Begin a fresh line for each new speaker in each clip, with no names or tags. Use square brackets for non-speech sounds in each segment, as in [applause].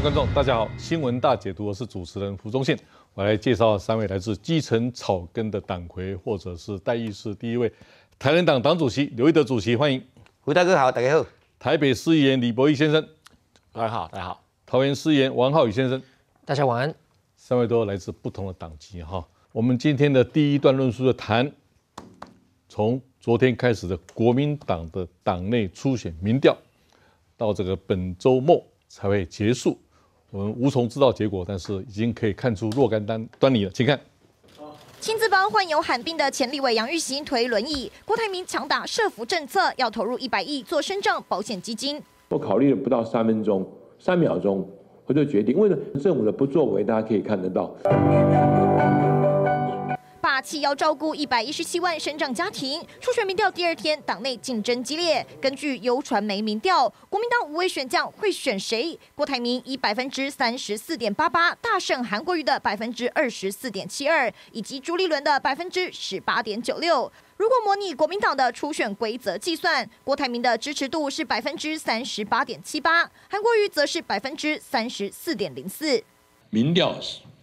观众大家好，新闻大解读，我是主持人胡宗宪，我来介绍三位来自基层草根的党魁，或者是代议是第一位，台联党党主席刘一德主席，欢迎。胡大哥好，大家好。台北市议员李博义先生，大家好，大家好。桃园市议员王浩宇先生，大家晚安。三位都来自不同的党籍哈。我们今天的第一段论述的谈，从昨天开始的国民党的党内初选民调，到这个本周末才会结束。我们无从知道结果，但是已经可以看出若干单端倪了，请看。
亲自帮患有罕病的前立委杨玉兴推轮椅，郭台铭强打社福政策，要投入一百亿做生障保险基金。
我考虑了不到三分钟，三秒钟，我就决定，因为呢，政府的不作为，大家可以看得到。
气要照顾一百一十七万生长家庭。初选民调第二天，党内竞争激烈。根据优传媒民调，国民党五位选将会选谁？郭台铭以百分之三十四点八八大胜韩国瑜的百分之二十四点七二，以及朱立伦的百分之十八点九六。如果模拟国民党的初选规则计算，郭台铭的支持度是百分之三十八点七八，韩国瑜则是百分之三十四点零四。
民调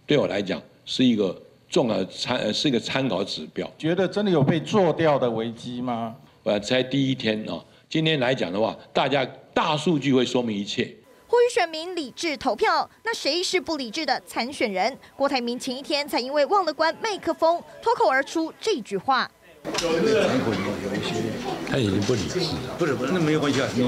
对我来讲是一个。重要参是一个参考指标。
觉得真的有被做掉的危机吗？
我猜第一天啊，今天来讲的话，大家大数据会说明一切。
呼吁选民理智投票。那谁是不理智的参选人？郭台铭前一天才因为忘了关麦克风，脱口而出这句话。
有一些，他已经不理智了。不是，那没有关系啊。你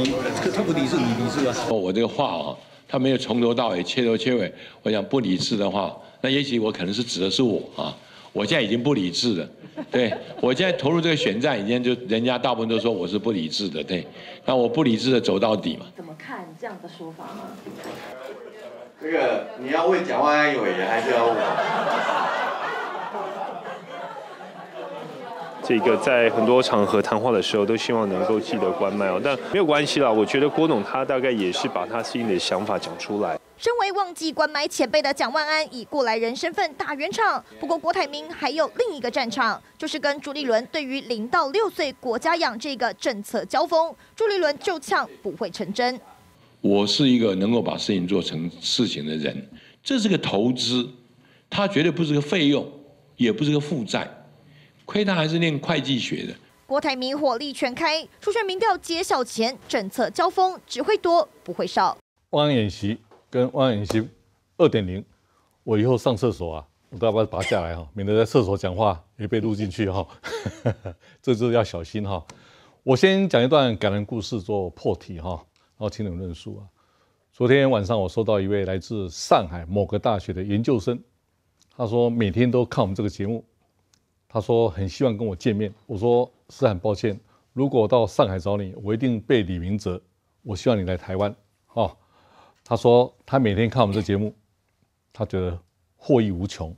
他不理智，你理智啊？我这个话啊，他没有从头到尾切头切尾。我想不理智的话。那也许我可能是指的是我啊，我现在已经不理智了，对我现在投入这个选战，已经就人家大部分都说我是不理智的，对，那我不理智的走到底嘛。怎
么看这样的说法啊？
这个你要问讲
话
委员还是要问？
这个在很多场合谈话的时候，都希望能够记得关麦哦，但没有关系啦。我觉得郭董他大概也是把他心里的想法讲出来。
身为忘记关卖前辈的蒋万安，以过来人身份打圆场。不过郭台铭还有另一个战场，就是跟朱立伦对于零到六岁国家养这个政策交锋。朱立伦就呛不会成真。
我是一个能够把事情做成事情的人，这是个投资，它绝对不是个费用，也不是个负债，亏他还
是念会计学的。
郭台铭火力全开，出选民调揭晓前，政策交锋只会多不会少。
汪演习跟望远镜二点零，我以后上厕所啊，我都要把它拔下来哈，[laughs] 免得在厕所讲话也被录进去哈。[laughs] 这就是要小心哈。我先讲一段感人故事做破题哈，然后你们论述啊。昨天晚上我收到一位来自上海某个大学的研究生，他说每天都看我们这个节目，他说很希望跟我见面。我说是很抱歉，如果到上海找你，我一定背李明哲。我希望你来台湾，哈。他说，他每天看我们这节目，他觉得获益无穷。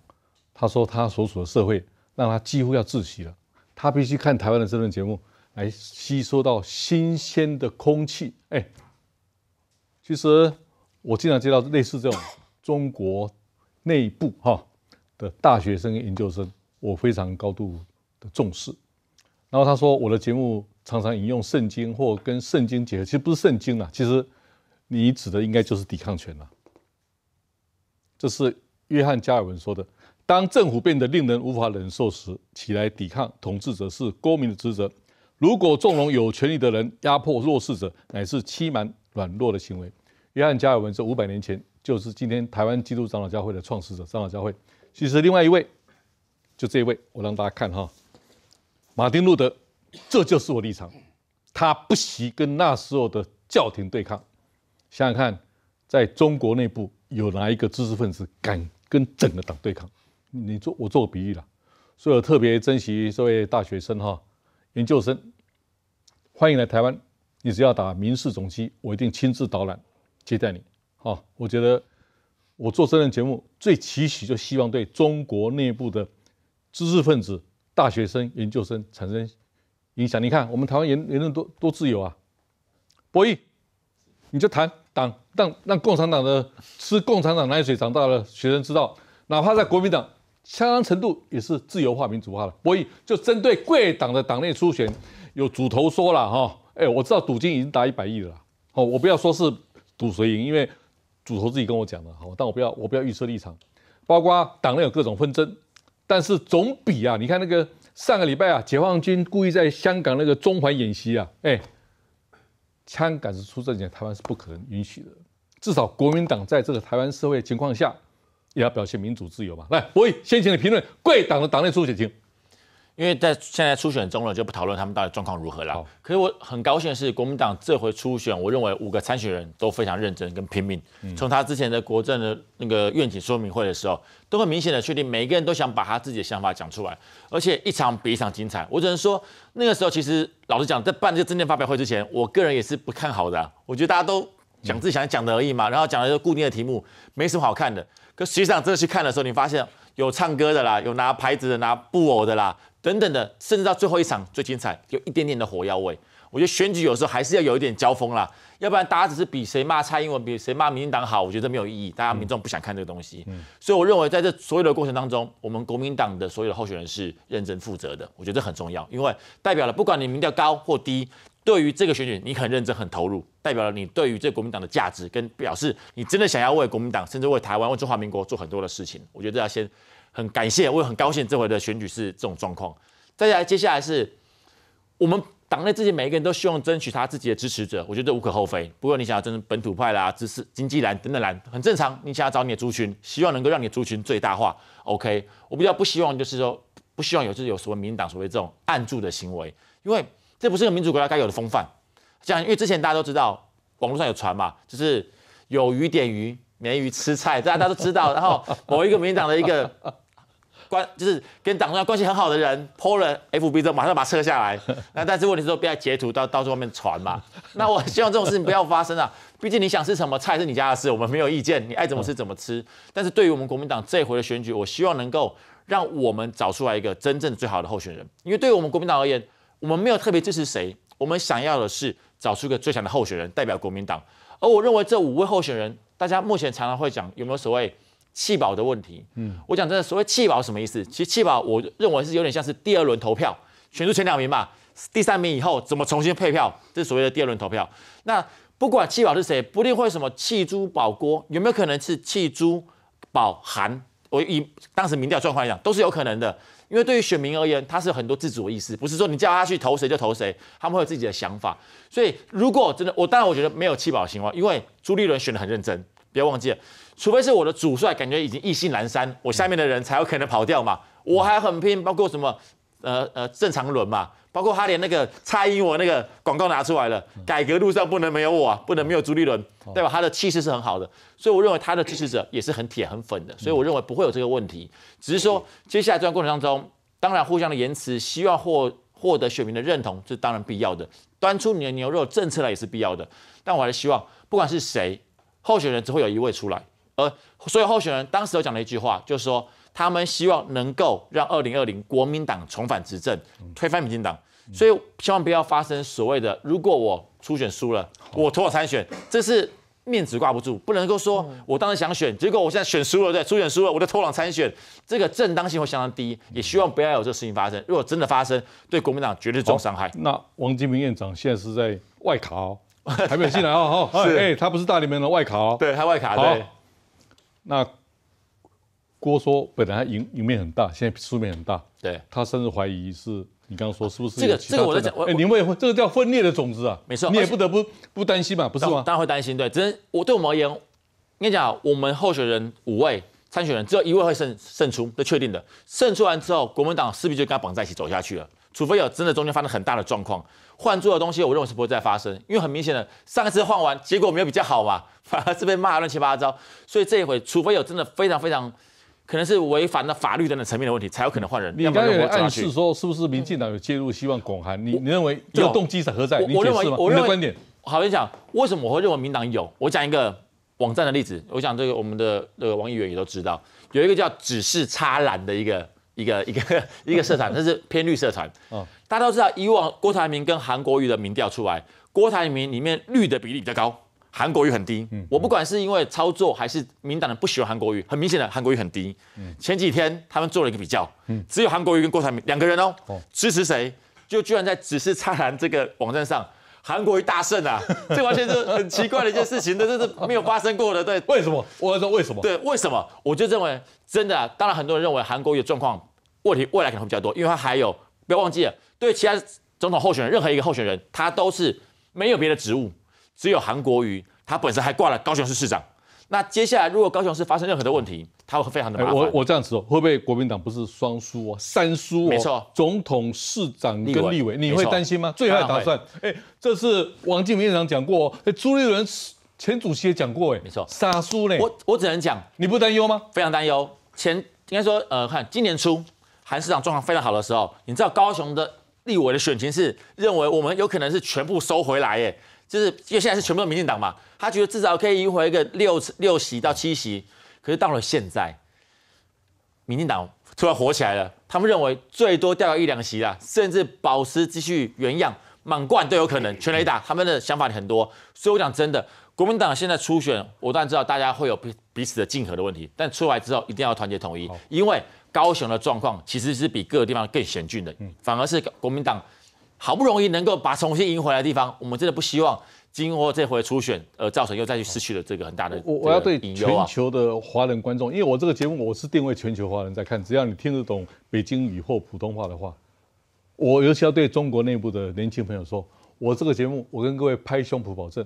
他说，他所处的社会让他几乎要窒息了，他必须看台湾的这段节目来吸收到新鲜的空气。哎，其实我经常接到类似这种中国内部哈的大学生、研究生，我非常高度的重视。然后他说，我的节目常常引用圣经或跟圣经结合，其实不是圣经啊，其实。你指的应该就是抵抗权了。这是约翰·加尔文说的：“当政府变得令人无法忍受时，起来抵抗统治者是公民的职责。如果纵容有权力的人压迫弱势者，乃是欺瞒软弱的行为。”约翰·加尔文这五百年前就是今天台湾基督长老教会的创始者。长老教会其实另外一位，就这一位，我让大家看哈，马丁·路德，这就是我立场。他不惜跟那时候的教廷对抗。想想看，在中国内部有哪一个知识分子敢跟整个党对抗？你做我做个比喻啦，所以我特别珍惜这位大学生哈，研究生，欢迎来台湾，你只要打民事总机，我一定亲自导览接待你。好，我觉得我做这档节目最期许就希望对中国内部的知识分子、大学生、研究生产生影响。你看我们台湾言言论多多自由啊，博弈，你就谈。党让让共产党的吃共产党奶水长大的学生知道，哪怕在国民党相当程度也是自由化、民主化的。所以就针对贵党的党内初选，有主头说了哈，哎，我知道赌金已经达一百亿了。哦，我不要说是赌谁赢，因为主头自己跟我讲了，好，但我不要我不要预设立场。包括党内有各种纷争，但是总比啊，你看那个上个礼拜啊，解放军故意在香港那个中环演习啊，哎。枪杆子出政权，台湾是不可能允许的。至少国民党在这个台湾社会情况下，
也要表现民主自由嘛。来，博弈，先请你评论贵党的党内出选情。因为在现在初选中了，就不讨论他们到底状况如何了。可是我很高兴的是，国民党这回初选，我认为五个参选人都非常认真跟拼命。从他之前的国政的那个愿景说明会的时候，都很明显的确定，每一个人都想把他自己的想法讲出来，而且一场比一场精彩。我只能说，那个时候其实老实讲，在办这个政见发表会之前，我个人也是不看好的。我觉得大家都讲自己想讲的而已嘛，然后讲一个固定的题目，没什么好看的。可实际上真的去看的时候，你发现有唱歌的啦，有拿牌子、的，拿布偶的啦。等等的，甚至到最后一场最精彩，有一点点的火药味。我觉得选举有时候还是要有一点交锋啦，要不然大家只是比谁骂蔡英文，比谁骂民进党好，我觉得没有意义。大家民众不想看这个东西，所以我认为在这所有的过程当中，我们国民党的所有的候选人是认真负责的。我觉得很重要，因为代表了不管你民调高或低，对于这个选举你很认真很投入，代表了你对于这国民党的价值跟表示，你真的想要为国民党，甚至为台湾、为中华民国做很多的事情。我觉得要先。很感谢，我也很高兴，这回的选举是这种状况。再来，接下来是我们党内自己每一个人都希望争取他自己的支持者，我觉得无可厚非。不过，你想要争取本土派啦、知识经济蓝等等蓝，很正常。你想要找你的族群，希望能够让你的族群最大化。OK，我比较不希望就是说，不希望有就是有什谓民党所谓这种暗助的行为，因为这不是个民主国家该有的风范。这样，因为之前大家都知道，网络上有传嘛，就是有鱼点鱼。鲶鱼吃菜，[laughs] 大家都知道。然后某一个民党的一个关，就是跟党中央关系很好的人，泼了 FB 后，马上把它撤下来。[laughs] 那但是问题是说，不要截图到到处外面传嘛。[laughs] 那我希望这种事情不要发生啊！毕竟你想吃什么菜是你家的事，我们没有意见，你爱怎么吃怎么吃。但是对于我们国民党这回的选举，我希望能够让我们找出来一个真正最好的候选人。因为对于我们国民党而言，我们没有特别支持谁，我们想要的是找出一个最强的候选人代表国民党。而我认为这五位候选人。大家目前常常会讲有没有所谓弃保的问题？嗯，我讲真的，所谓弃保什么意思？其实弃保我认为是有点像是第二轮投票选出前两名吧，第三名以后怎么重新配票，这是所谓的第二轮投票。那不管弃保是谁，不定会什么弃珠保郭，有没有可能是弃珠保韩？我以当时民调状况讲，都是有可能的。因为对于选民而言，他是有很多自主的意思，不是说你叫他去投谁就投谁，他们会有自己的想法。所以如果真的我，当然我觉得没有弃保心慌，因为朱立伦选的很认真，不要忘记了，除非是我的主帅感觉已经意兴阑珊，我下面的人才有可能跑掉嘛，我还很拼，包括什么。呃呃，正常轮嘛，包括他连那个蔡英文那个广告拿出来了，改革路上不能没有我，不能没有朱立伦，对吧？他的气势是很好的，所以我认为他的支持者也是很铁很粉的，所以我认为不会有这个问题。只是说接下来这段过程当中，当然互相的言辞，希望获获得选民的认同，这当然必要的，端出你的牛肉政策来也是必要的。但我还是希望，不管是谁，候选人只会有一位出来。而所以候选人当时有讲了一句话，就是说。他们希望能够让二零二零国民党重返执政，推翻民进党，所以千万不要发生所谓的如果我初选输了，我拖党参选，这是面子挂不住，不能够说我当时想选，结果我现在选输了，对，初选输了，我就拖党参选，这个正当性会相当低。也希望不要有这事情发生，如果真的发生，对国民党绝对重伤害。那
王金平院长现在是在外卡哦，还没有进来哦，哈，是，他不是大里面的外卡哦，对他外卡对。那。郭说：“本来赢赢面很大，现在输面很大。对他甚至怀疑是，你刚刚说是不
是这个？这个我在讲，
哎，你问这个叫分裂的种子啊？
没错，你也不得不不担心嘛，不是吗？当然会担心，对。只是我对我们而言，跟你讲，我们候选人五位参选人，只有一位会胜胜出，这确定的。胜出完之后，国民党势必就跟他绑在一起走下去了。除非有真的中间发生很大的状况，换做的东西，我认为是不会再发生，因为很明显的，上一次换完结果没有比较好嘛，反而是被骂乱七八糟。所以这一回，除非有真的非常非常……可能是违反了法律等等层面的问题，才有可能换人。你刚才的暗示
说，是不是民进党
有介入？希望拱韩？你你认为有动机在何在？我认为你的观点。好，你讲为什么我会认为民党有？我讲一个网站的例子。我讲这个，我们的那个王议员也都知道，有一个叫只是插蓝的一个 [laughs] 一个一个一个社团，它 [laughs] 是偏绿色团。嗯，大家都知道，以往郭台铭跟韩国瑜的民调出来，郭台铭里面绿的比例比较高。韩国瑜很低，我不管是因为操作还是民党的不喜欢韩国瑜，很明显的韩国瑜很低。前几天他们做了一个比较，只有韩国瑜跟郭台铭两个人哦，支持谁就居然在只是差蓝这个网站上，韩国瑜大胜啊！[laughs] 这完全是很奇怪的一件事情，这这是没有发生过的，对？为什么？我要说为什么？对，为什么？我就认为真的，当然很多人认为韩国瑜状况问题未来可能会比较多，因为他还有不要忘记了，对其他总统候选人任何一个候选人，他都是没有别的职务。只有韩国瑜，他本身还挂了高雄市市长。那接下来，如果高雄市发生任何的问题，他会非常的麻烦。我我
这样子说，会不会国民党不是双输哦，三输？没错，总统、市长跟立委，你会担心吗？最坏打算，哎，这是王金明院长讲过，哎，朱立伦前主席也讲过，哎，没错，
傻输嘞。我我只能讲，你不担忧吗？非常担忧。前应该说，呃，看今年初，韩市长状况非常好的时候，你知道高雄的立委的选情是认为我们有可能是全部收回来，哎。就是因为现在是全部都民进党嘛，他觉得至少可以赢回一个六六席到七席，可是到了现在，民进党突然火起来了，他们认为最多掉到一两席啦，甚至保持继续原样满贯都有可能，全雷打他们的想法很多。所以我讲真的，国民党现在初选，我当然知道大家会有彼彼此的竞合的问题，但出来之后一定要团结统一，因为高雄的状况其实是比各个地方更险峻的，反而是国民党。好不容易能够把重新赢回来的地方，我们真的不希望经过这回初选，而造成又再去失去了这个很大的。我我要对全
球的华人观众，因为我这个节目我是定位全球华人在看，只要你听得懂北京语或普通话的话，我尤其要对中国内部的年轻朋友说，我这个节目，我跟各位拍胸脯保证，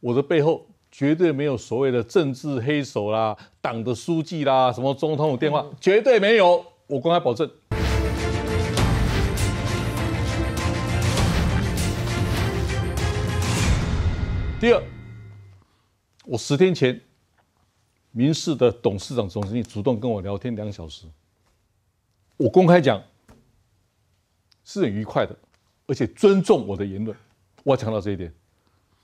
我的背后绝对没有所谓的政治黑手啦、党的书记啦、什么总统电话，绝对没有，我公开保证。第二，我十天前，明势的董事长总经理主动跟我聊天两小时，我公开讲，是很愉快的，而且尊重我的言论，我要强调这一点，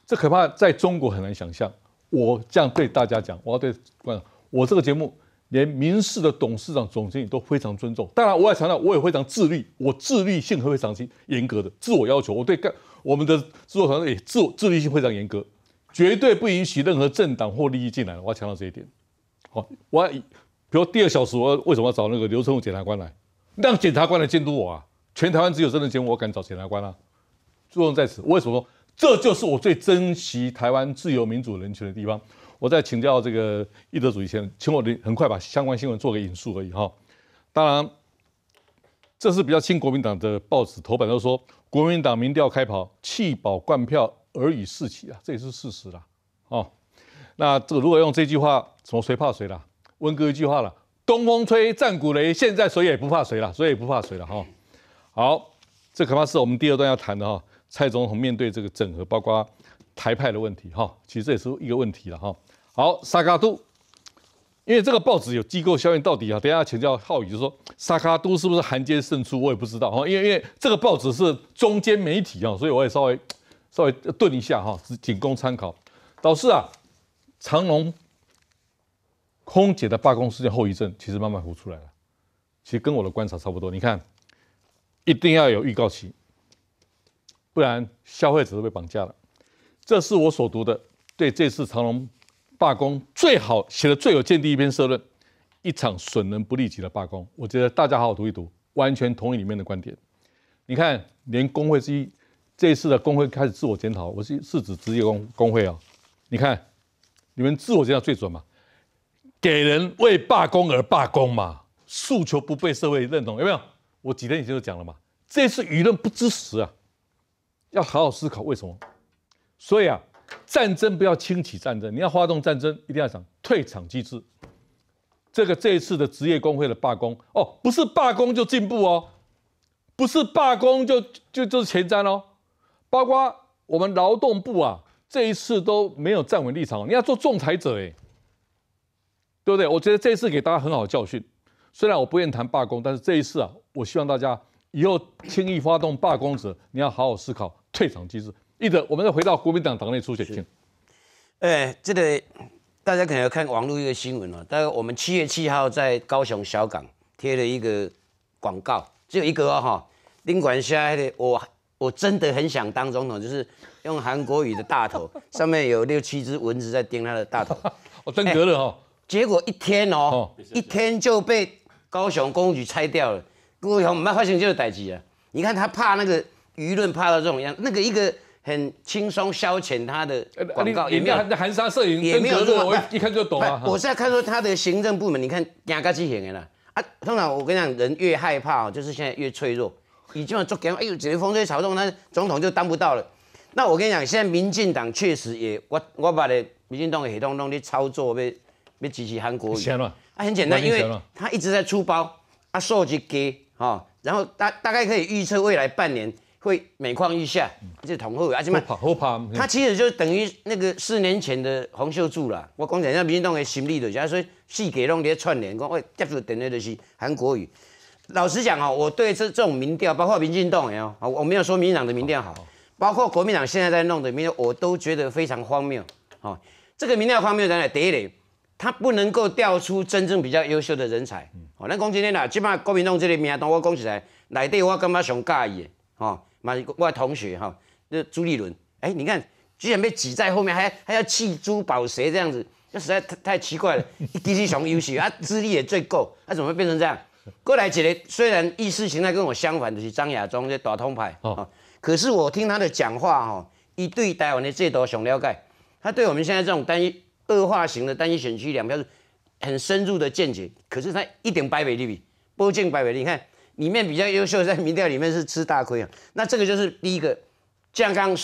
这可怕，在中国很难想象。我这样对大家讲，我要对观众，我这个节目。连民事的董事长、总经理都非常尊重。当然，我也强调，我也非常自律，我自律性非常严格的自我要求。我对干我们的制作团队，自自律性非常严格，绝对不允许任何政党或利益进来我要强调这一点。好，我比如第二小时，我为什么要找那个刘成武检察官来，让检察官来监督我啊？全台湾只有这的节目，我敢找检察官啊？作用在此。为什么？这就是我最珍惜台湾自由民主人权的地方。我再请教这个易德主先生，请我很快把相关新闻做个引述而已哈。当然，这是比较亲国民党的报纸头版都说，国民党民调开跑，弃保灌票，而已我诈啊，这也是事实啦。哦，那这个如果用这句话，什么谁怕谁啦？温哥一句话了，东风吹，战鼓擂，现在谁也不怕谁了，谁也不怕谁了哈。好，这可怕是我们第二段要谈的哈。蔡总统面对这个整合，包括台派的问题哈，其实这也是一个问题了哈。好，萨卡都，因为这个报纸有机构效应到底啊？等下请教浩宇就说萨卡都是不是寒间胜出？我也不知道哈，因为因为这个报纸是中间媒体啊，所以我也稍微稍微顿一下哈，仅供参考。导师啊，长隆空姐的罢工事件后遗症其实慢慢浮出来了，其实跟我的观察差不多。你看，一定要有预告期，不然消费者都被绑架了。这是我所读的，对这次长隆。罢工最好写的最有见地一篇社论，一场损人不利己的罢工，我觉得大家好好读一读，完全同意里面的观点。你看，连工会之一，这一次的工会开始自我检讨，我是是指职业工工会哦。你看，你们自我检讨最准嘛？给人为罢工而罢工嘛，诉求不被社会认同，有没有？我几天以前就讲了嘛，这次舆论不支持啊，要好好思考为什么。所以啊。战争不要轻启战争，你要发动战争，一定要想退场机制。这个这一次的职业工会的罢工，哦，不是罢工就进步哦，不是罢工就就就是前瞻哦。包括我们劳动部啊，这一次都没有站稳立场，你要做仲裁者哎，对不对？我觉得这一次给大家很好教训。虽然我不愿谈罢工，但是这一次啊，我希望大家以后轻易发动罢工者，你要好好思考退场机制。一则，我们再回到国民党党内出血性。
哎，这个大家可能要看网络一个新闻大概我们七月七号在高雄小港贴了一个广告，只有一个哈，林管下来的，我我真的很想当总统，就是用韩国语的大头，[laughs] 上面有六七只蚊子在叮他的大头。我 [laughs] 登革了哈，结果一天哦，一天就被高雄公局拆掉了。高雄我发现就是打击啊，你看他怕那个舆论怕到这种样，那个一个。很轻松消遣他的广告也没有
含沙射影，也没有任我一看就懂了。我现在
看出他的行政部门，你看两个字演员了啊。通常我跟你讲，人越害怕，就是现在越脆弱。已经晚做给，哎呦，只是风吹草动，那总统就当不到了。那我跟你讲，现在民进党确实也，我我把的民进党的系统弄滴操作，被被支持韩国语。啊，很简单，因为他一直在出包，啊，收就给啊，然后大大概可以预测未来半年。会每况愈下，这同什而且怕。他其实就等于那个四年前的洪秀柱啦。我讲讲那民进党诶心的，假如说细给弄些串联，讲喂，接著等于的是韩国语。老实讲哦，我对这这种民调，包括民进党诶哦，我没有说民进党的民调好，包括国民党现在在弄的民调，我都觉得非常荒谬。哦，这个民调方面在哪？第一嘞，他不能够调出真正比较优秀的人才。哦，那讲今天啦，即摆国民党这个名单，我讲起来，内地我感觉上介意的哦。我同学哈，那朱立伦，哎，你看居然被挤在后面，还还要弃珠保蛇这样子，那实在太太奇怪了。[laughs] 一滴熊优戏，啊，资历也最够，他怎么会变成这样？过来几个，虽然意识形态跟我相反的是张亚中，这大通派，哦，可是我听他的讲话，哈，一对台湾的这都想了解。他对我们现在这种单一恶化型的单一选区两票是很深入的见解。可是他一点败尾都没有，不见摆尾，你看。里面比较优秀在民调里面是吃大亏啊，那这个就是第一个，像刚刚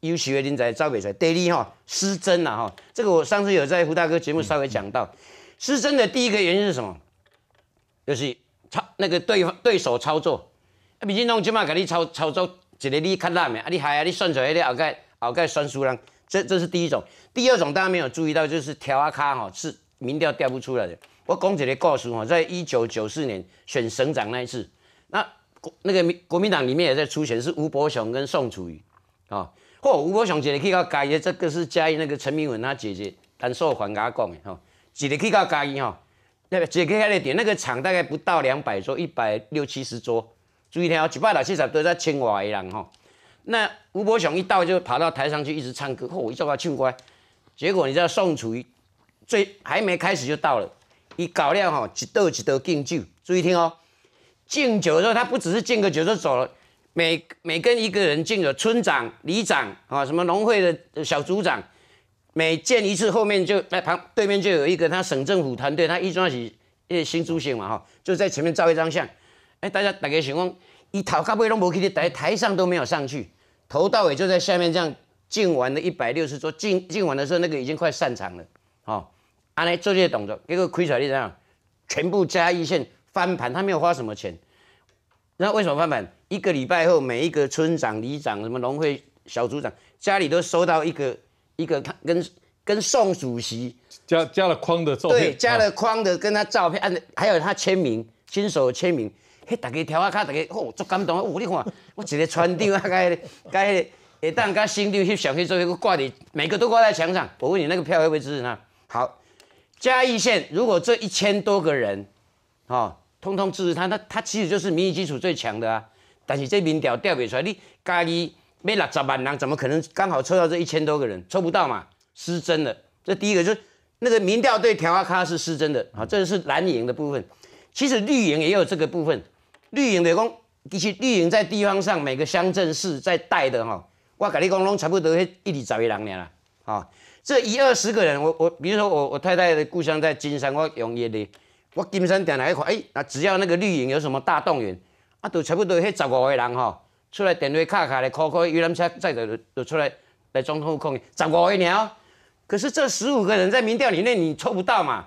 有许月林在、赵伟才、得力哈失真了哈。这个我上次有在胡大哥节目稍微讲到，失真的第一个原因是什么？就是操那个对对手操作，啊，毕竟弄起码给你操操作，一个你看烂没啊？你还啊你算出来你敖盖敖盖算数啦？这这是第一种，第二种大家没有注意到就是调啊卡哈是民调调不出来的。我讲只个故事哈，在一九九四年选省长那一次。那国那个民国民党里面也在出钱，是吴伯雄跟宋楚瑜，啊，哦，吴伯雄姐姐去到嘉义，这个是嘉义那个陈明文他姐姐，谭授环跟他讲的吼。姐姐去到嘉义哈，那个姐姐开的店，那个厂大概不到两百桌，一百六七十桌，注意听哦，一百老气场都在清华一样哦。那吴伯雄一到就跑到台上去一直唱歌，嚯，一叫他唱乖，结果你知道宋楚瑜最还没开始就到了，一搞靓吼，一多一多敬酒，注意听哦。敬酒的时候，他不只是敬个酒就走了。每每跟一个人敬了，村长、里长啊，什么农会的小组长，每见一次，后面就在旁对面就有一个他省政府团队，他一抓起新竹县嘛哈，就在前面照一张相。哎，大家大概闪光，一淘咖啡龙伯克的，台台上都没有上去，头到尾就在下面这样敬完的一百六十桌敬敬完的时候，那个已经快散场了，哦，安尼做这些动作，结果开出来怎样？全部加一线。翻盘，他没有花什么钱，那为什么翻盘？一个礼拜后，每一个村长、里长、什么农会小组长家里都收到一个一个跟跟宋主席加加了框的照片，对，加了框的跟他照片，还有他签名，亲手签名。嘿，大家跳啊卡，大家哦，足感动啊！哦！你看，我一个村长啊，该跟下蛋跟省长翕相去做，个挂的，每个都挂在墙上。我问你，那个票会不会支持他？好，嘉义县如果这一千多个人，哦。通通支持他，那他其实就是民意基础最强的啊。但是这民调调不出来，你家里没六十万人，怎么可能刚好抽到这一千多个人？抽不到嘛，失真的。这第一个就是那个民调对调阿卡是失真的啊。这是蓝营的部分，其实绿营也有这个部分。绿营的讲，其实绿营在地方上每个乡镇市在带的哈，我跟你讲，拢差不多一里左右人啦。啊，这一二十个人，我我比如说我我太太的故乡在金山，我永易的。我金山电来一看，哎，那只要那个绿营有什么大动员，啊，都差不多迄十五个人吼，出来电话卡卡来，QQ，越南车载着就出来来装操控，十五个人可是这十五个人在民调里面你抽不到嘛，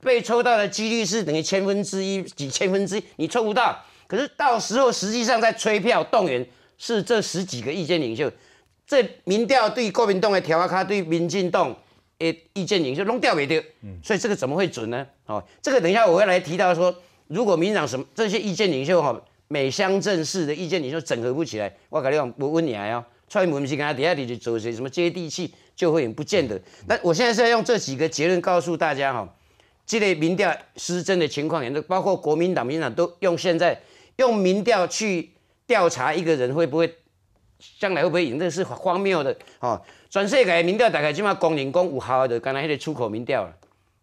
被抽到的几率是等于千分之一，几千分之一，你抽不到。可是到时候实际上在催票动员是这十几个意见领袖，这民调对国民党会跳啊卡，对民进党。诶，意见领袖弄掉没丢，嗯，所以这个怎么会准呢？哦，这个等一下我会来提到说，如果民调什么这些意见领袖哈，每乡镇市的意见领袖整合不起来，我讲你讲，我问你啊，创意文新跟他底下底就走些什么接地气就会不见得。那我现在是要用这几个结论告诉大家哈，这类民调失真的情况，也都包括国民党民党都用现在用民调去调查一个人会不会将来会不会赢，这是荒谬的啊。转世改民调大概起码公龄公有好，的，刚才迄个出口民调了，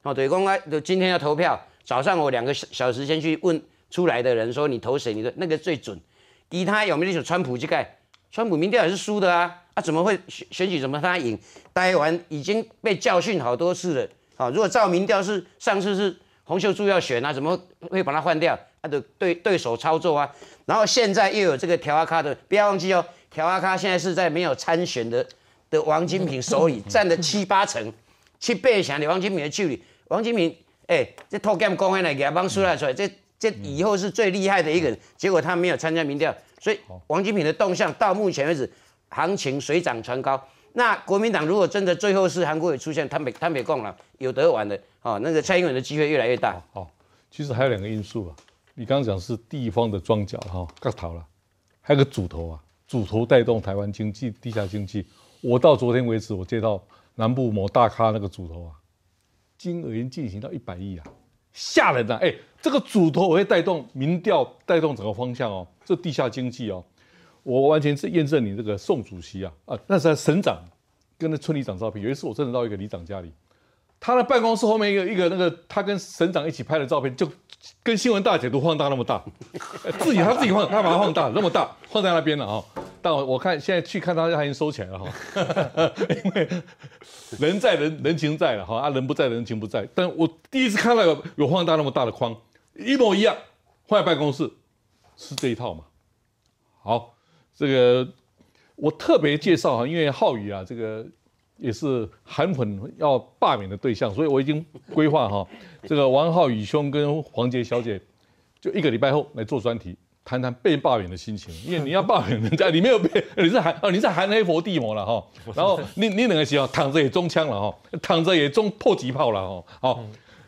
哦，对，讲啊，就今天要投票，早上我两个小时先去问出来的人，说你投谁，你的那个最准。其他有没有选川普去盖？川普民调也是输的啊，啊怎么会选选举怎么他赢？待完已经被教训好多次了，啊，如果照民调是上次是洪秀柱要选啊，怎么会把他换掉？他的对对手操作啊，然后现在又有这个条阿卡的，不要忘记哦，条阿卡现在是在没有参选的。王金平手里占了七八成，七八成的王金平的距离。王金平哎，这脱干公安来，给他帮出来出来，这这以后是最厉害的一个人。结果他没有参加民调，所以王金平的动向到目前为止行情水涨船高。那国民党如果真的最后是韩国也出现摊没摊没共了，有得玩的哦，那个蔡英文的机会越来越大。好，其实
还有两个因素啊，你刚刚讲是地方的庄脚哈，割头了，还有个主头啊，主头带动台湾经济、地下经济。我到昨天为止，我接到南部某大咖那个主头啊，金额已经进行到一百亿啊，吓人啊！哎，这个主头我会带动民调，带动整个方向哦。这地下经济哦，我完全是验证你这个宋主席啊啊，那是省长跟那村里长照片。有一次我真的到一个里长家里，他的办公室后面一个一个那个他跟省长一起拍的照片，就跟新闻大姐都放大那么大，[laughs] 自己他自己放他把它放大那么大，放在那边了啊。但我看现在去看他，他已经收起来了哈，[laughs] 因为人在人人情在了哈，啊人不在人情不在。但我第一次看到有放大那么大的框，一模一样，放在办公室是这一套嘛。好，这个我特别介绍哈，因为浩宇啊，这个也是韩粉要罢免的对象，所以我已经规划哈，这个王浩宇兄跟黄杰小姐，就一个礼拜后来做专题。谈谈被罢免的心情，[laughs] 因为你要罢免人家，你没有被，你是韩，你是韩黑佛地魔了哈。然后你你两个型候躺着也中枪了
哈，躺着也中迫击炮了哈。好，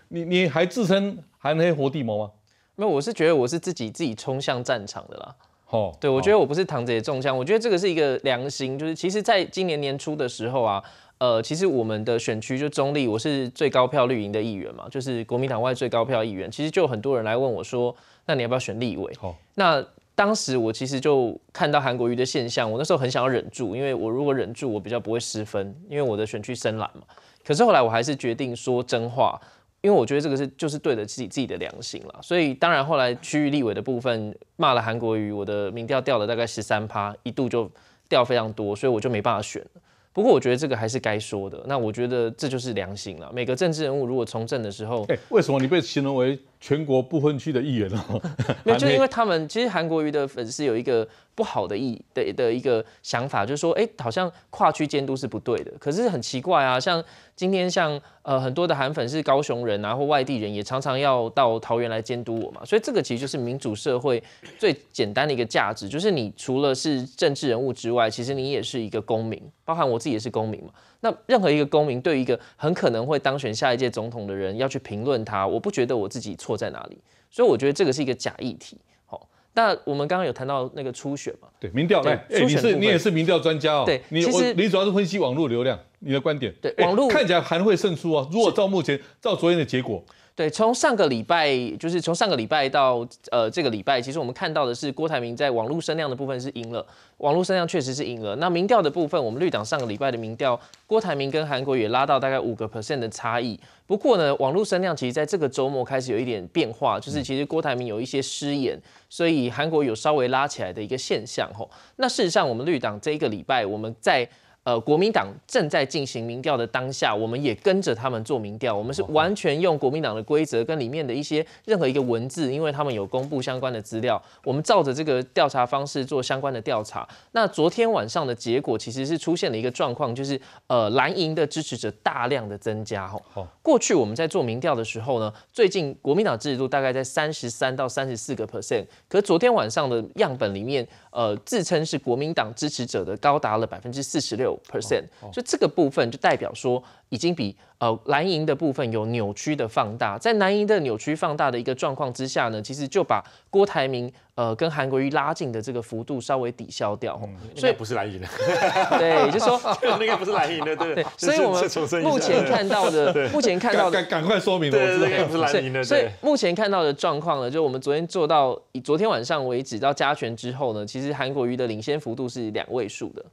你你还自称韩黑佛地魔吗？没有，我是觉得我是自己自己冲向战场的啦。哦，对，我觉得我不是躺着也中枪，我觉得这个是一个良心，就是其实在今年年初的时候啊。呃，其实我们的选区就中立，我是最高票绿营的议员嘛，就是国民党外最高票议员。其实就很多人来问我说，那你要不要选立委？那当时我其实就看到韩国瑜的现象，我那时候很想要忍住，因为我如果忍住，我比较不会失分，因为我的选区深蓝嘛。可是后来我还是决定说真话，因为我觉得这个是就是对得自己自己的良心了。所以当然后来区域立委的部分骂了韩国瑜，我的民调掉了大概十三趴，一度就掉非常多，所以我就没办法选了。不过我觉得这个还是该说的。那我觉得这就是良心了。每个政治人物如果从政的时候，
为什么你被形容为？全国不分区的议员哦，[laughs] 没有，就因为
他们其实韩国瑜的粉丝有一个不好的意的的一个想法，就是说，哎，好像跨区监督是不对的。可是很奇怪啊，像今天像呃很多的韩粉是高雄人，然后外地人也常常要到桃园来监督我嘛。所以这个其实就是民主社会最简单的一个价值，就是你除了是政治人物之外，其实你也是一个公民，包含我自己也是公民嘛。那任何一个公民对于一个很可能会当选下一届总统的人要去评论他，我不觉得我自己。错在哪里？所以我觉得这个是一个假议题。好，那我们刚刚有谈到那个初选嘛？对，民调。哎，你是你也是民调专家哦。对，其实
你主要是分析网络流量。你的观点，对，网络
看起来还会胜出啊。如果照目前，照昨天的结果。对，从上个礼拜就是从上个礼拜到呃这个礼拜，其实我们看到的是郭台铭在网络声量的部分是赢了，网络声量确实是赢了。那民调的部分，我们绿党上个礼拜的民调，郭台铭跟韩国也拉到大概五个 percent 的差异。不过呢，网络声量其实在这个周末开始有一点变化，就是其实郭台铭有一些失言，所以韩国有稍微拉起来的一个现象吼。那事实上，我们绿党这一个礼拜我们在。呃，国民党正在进行民调的当下，我们也跟着他们做民调。我们是完全用国民党的规则跟里面的一些任何一个文字，因为他们有公布相关的资料，我们照着这个调查方式做相关的调查。那昨天晚上的结果其实是出现了一个状况，就是呃蓝营的支持者大量的增加。吼，过去我们在做民调的时候呢，最近国民党支持度大概在三十三到三十四个 percent，可昨天晚上的样本里面。呃，自称是国民党支持者的高达了百分之四十六 percent，就这个部分就代表说。已经比呃蓝银的部分有扭曲的放大，在蓝银的扭曲放大的一个状况之下呢，其实就把郭台铭呃跟韩国瑜拉近的这个幅度稍微抵消掉。所以不是蓝银的。[laughs] 对，就说那 [laughs] 个不是蓝银的，对。所以我们目前看到的，目前看到的，赶
快说
明。对对对，不是蓝银的。所以
目前看到的状况呢，就我们昨天做到以昨天晚上为止到加权之后呢，其实韩国瑜的领先幅度是两位数的，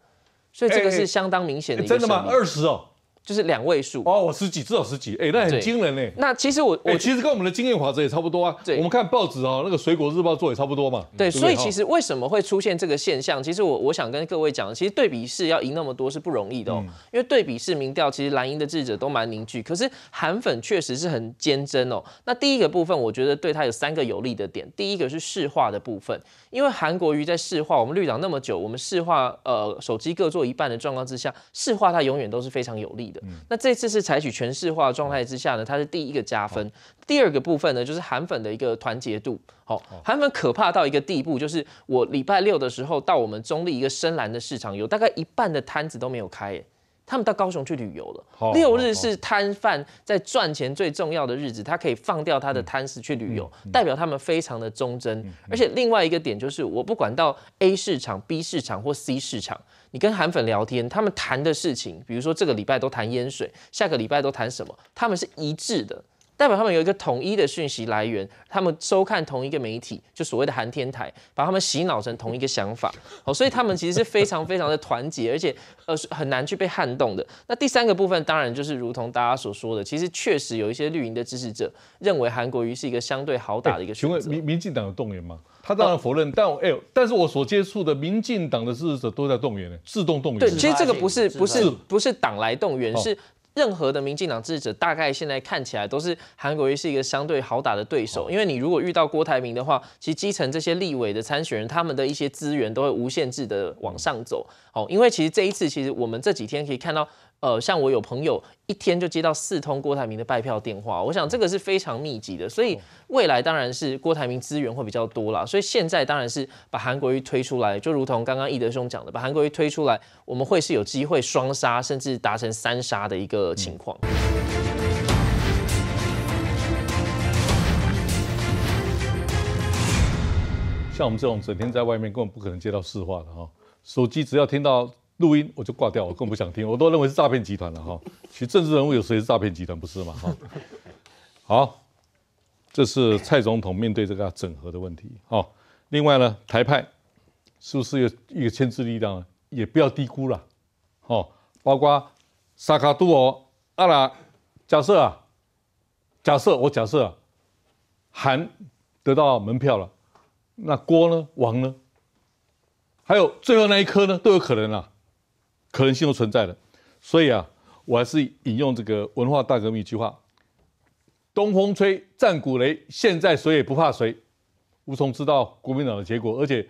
所以这个是相当明显的。真的吗？二十哦。就是两
位数哦，我十几至少十几，哎，那很惊人呢。
那其实我我其实
跟我们的经验法则也差不多啊。对，我们看报纸哦，那个《水果日报》做也差不多嘛。对，所以其实
为什么会出现这个现象？其实我我想跟各位讲，其实对比是要赢那么多是不容易的哦。因为对比是民调，其实蓝营的智者都蛮凝聚，可是韩粉确实是很坚贞哦。那第一个部分，我觉得对他有三个有利的点。第一个是市化的部分，因为韩国瑜在市化，我们绿党那么久，我们市化呃手机各做一半的状况之下，市化它永远都是非常有利。那这次是采取全市化状态之下呢，它是第一个加分，第二个部分呢就是韩粉的一个团结度。好，韩粉可怕到一个地步，就是我礼拜六的时候到我们中立一个深蓝的市场，有大概一半的摊子都没有开，他们到高雄去旅游了。六日是摊贩在赚钱最重要的日子，他可以放掉他的摊子去旅游，代表他们非常的忠贞。而且另外一个点就是，我不管到 A 市场、B 市场或 C 市场。你跟韩粉聊天，他们谈的事情，比如说这个礼拜都谈烟水，下个礼拜都谈什么，他们是一致的。代表他们有一个统一的讯息来源，他们收看同一个媒体，就所谓的韩天台，把他们洗脑成同一个想法。好，所以他们其实是非常非常的团结，而且呃很难去被撼动的。那第三个部分当然就是如同大家所说的，其实确实有一些绿营的支持者认为韩国瑜是一个相对好打的一个。
请问民民进党有动员吗？他当然否认，但哎，但是我所接触的民进党的支持者都在动员呢，自动动员。对，其实这个不是不是
不是党来动员，是。任何的民进党持者，大概现在看起来都是韩国瑜是一个相对好打的对手，因为你如果遇到郭台铭的话，其实基层这些立委的参选人，他们的一些资源都会无限制的往上走。哦，因为其实这一次，其实我们这几天可以看到。呃，像我有朋友一天就接到四通郭台铭的拜票电话，我想这个是非常密集的。所以未来当然是郭台铭资源会比较多啦。所以现在当然是把韩国瑜推出来，就如同刚刚易德兄讲的，把韩国瑜推出来，我们会是有机会双杀，甚至达成三杀的一个情况。
像我们这种整天在外面，根本不可能接到市话的哈，手机只要听到。录音我就挂掉，我更不想听，我都认为是诈骗集团了哈。其实政治人物有谁是诈骗集团不是嘛？哈，好，这是蔡总统面对这个整合的问题哈。另外呢，台派是不是有一个牵制力量？也不要低估了，哈。包括萨卡杜尔、阿拉假设啊，假设我假设韩得到门票了，那郭呢？王呢？还有最后那一颗呢？都有可能啊。可能性都存在了，所以啊，我还是引用这个文化大革命一句话：“东风吹，战鼓擂，现在谁也不怕谁。”无从知道国民党的结果，而且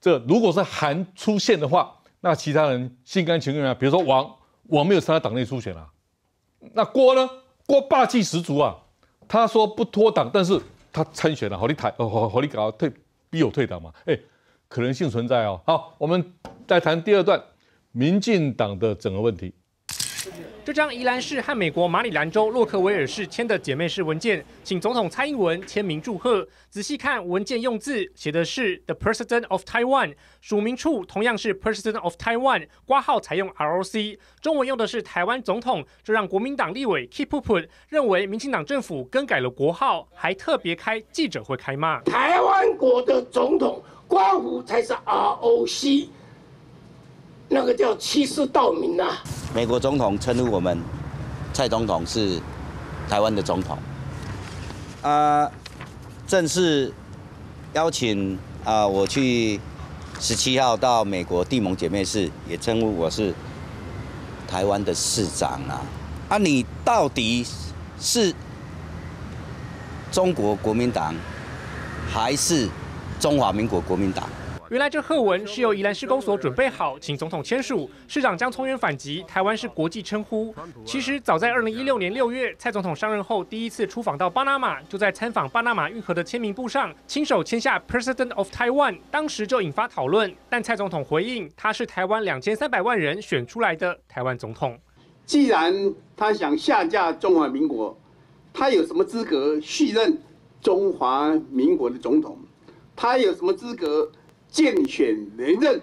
这如果是韩出现的话，那其他人心甘情愿啊。比如说王，王没有参加党内初选啊，那郭呢？郭霸气十足啊，他说不脱党，但是他参选了。好你泰哦，好何立稿退，必有退党嘛。哎，可能性存在哦。好，我们再谈第二段。民进党的整个问题。
这张宜兰市和美国马里兰州洛克威尔市签的姐妹市文件，请总统蔡英文签名祝贺。仔细看文件用字，写的是 the president of Taiwan，署名处同样是 president of Taiwan，挂号采用 ROC，中文用的是台湾总统，这让国民党立委 k e p u p u t 认为民进党政府更改了国号，还特别开记者会开骂。
台湾国的总统国符才是 ROC。那个叫欺世盗名啊。美国总统称呼我们蔡总统是台湾的总统，啊，正式邀请啊我去十七号到美国帝盟姐妹市，也称呼我是台湾的市长啊！啊，你到底是中国国民党还是中华民国国民党？
原来这贺文是由宜兰施工所准备好，请总统签署。市长将从源反击。台湾是国际称呼。其实早在二零一六年六月，蔡总统上任后第一次出访到巴拿马，就在参访巴拿马运河的签名簿上亲手签下 President of Taiwan。当时就引发讨论。但蔡总统回应，他是台湾两千三百万人选出来的台湾总统。既然他想下架中华民国，他有什么资格续任中华民国的总统？他有什么资格？竞选连任，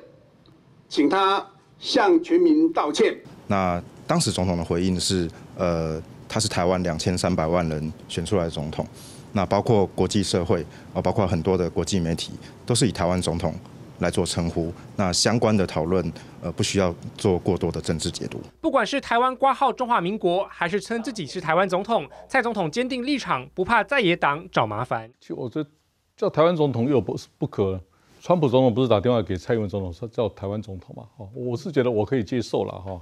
请他向全民道歉。
那当时总统的回应是：，呃，他是台湾两千三百万人选出来的总统，那包括国际社会啊，包括很多的国际媒体，都是以台湾总统来做称呼。那相关的讨论，呃，不需要做过多的政治解读。
不管是台湾挂号中华民国，还是称自己是台湾总统，蔡总统坚定立场，不怕在野党找麻烦。其
实我觉得叫台湾总统又不不可。川普总统不是打电话给蔡英文总统，说叫台湾总统嘛？哈，我是觉得我可以接受了哈。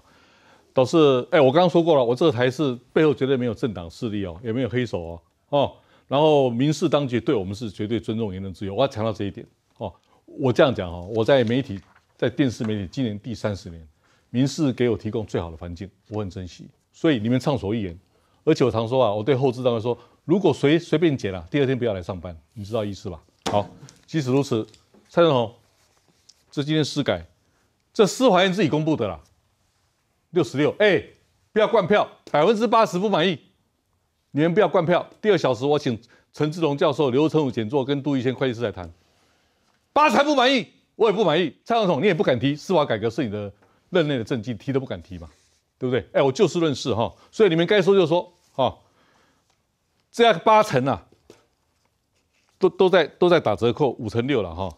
倒是，哎，我刚刚说过了，我这个台是背后绝对没有政党势力哦，也没有黑手哦哦。然后民事当局对我们是绝对尊重言论自由，我要强调这一点哦。我这样讲哈，我在媒体，在电视媒体，今年第三十年，民事给我提供最好的环境，我很珍惜。所以你们畅所欲言，而且我常说啊，我对后制单位说，如果随随便解了，第二天不要来上班，你知道意思吧？好，即使如此。蔡总宏，这今天司改，这司法院自己公布的啦，六十六，哎，不要灌票，百分之八十不满意，你们不要灌票。第二小时我请陈志龙教授、刘成武检座跟杜玉谦会计师来谈，八成不满意，我也不满意。蔡总统你也不敢提司法改革是你的任内的政绩，提都不敢提嘛，对不对？哎，我就事论事哈，所以你们该说就说哈，这样八成啊，都都在都在打折扣，五成六了哈。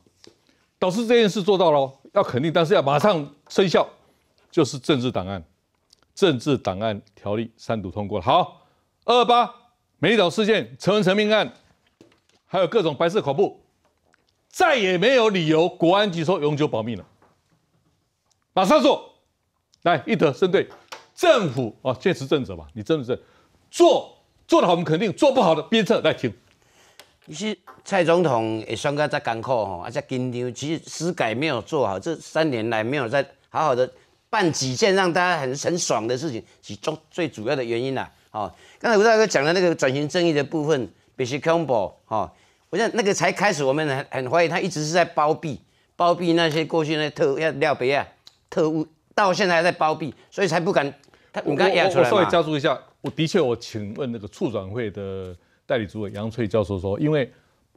导致这件事做到了，要肯定，但是要马上生效，就是政治档案、政治档案条例三读通过了。好，二二八美岛事件、陈文成命案，还有各种白色恐怖，再也没有理由国安局说永久保密了。马上做，来一德申队，政府啊，坚持政策吧，你真
的做，做的好我们肯定，做不好的鞭策。来，请。其实蔡总统也算个在干苦吼，而且紧张。其实司改没有做好，这三年来没有在好好的办几件让大家很很爽的事情，其中最主要的原因啦，哦，刚才吴大哥讲的那个转型正义的部分 b i c o m b o l l 哈，我想那个才开始，我们很很怀疑他一直是在包庇，包庇那些过去那特要廖别啊特务，到现在还在包庇，所以才不敢他。我我我稍微加
速一下，我的确我请问那个处转会的。代理主委杨翠教授说：“因为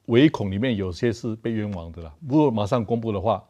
唯恐里面有些是被冤枉的啦，如果马上公布的话，